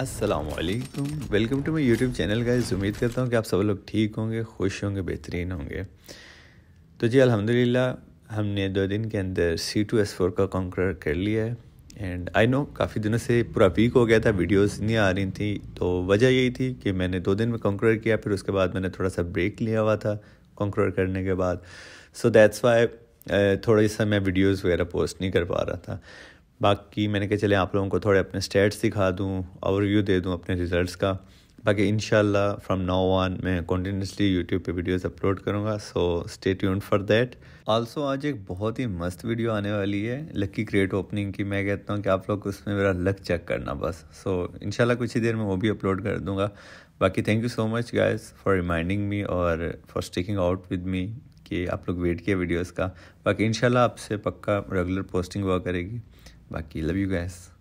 असलकम welcome to my YouTube channel का उम्मीद करता हूँ कि आप सब लोग ठीक होंगे खुश होंगे बेहतरीन होंगे तो जी अल्हम्दुलिल्लाह हमने दो दिन के अंदर सी टू एस फोर का कॉन्कर कर लिया है एंड आई नो काफ़ी दिनों से पूरा वीक हो गया था वीडियोस नहीं आ रही थी तो वजह यही थी कि मैंने दो दिन में कॉन्कर किया फिर उसके बाद मैंने थोड़ा सा ब्रेक लिया हुआ था कॉन्कर करने के बाद सो दैट्स वाई थोड़ा सा मैं वीडियोज़ वगैरह पोस्ट नहीं कर पा रहा था बाकी मैंने कहा चले आप लोगों को थोड़े अपने स्टेट्स दिखा दूँ ओवरव्यू दे दूँ अपने रिज़ल्ट का बाकी इन फ्रॉम नाउ ऑन मैं कॉन्टीन्यूसली यूट्यूब पे वीडियोस अपलोड करूँगा so stay tune for that also आज एक बहुत ही मस्त वीडियो आने वाली है लकी क्रिएट ओपनिंग की मैं कहता हूँ कि आप लोग उसमें मेरा लक चेक करना बस सो so, इनशाला कुछ ही देर में वो भी अपलोड कर दूँगा बाकी thank you so much guys for reminding me और for sticking out with me कि आप लोग वेट किए वीडियोज़ का बाकी इनशाला आपसे पक्का रेगुलर पोस्टिंग हुआ करेगी Lucky. Love you guys.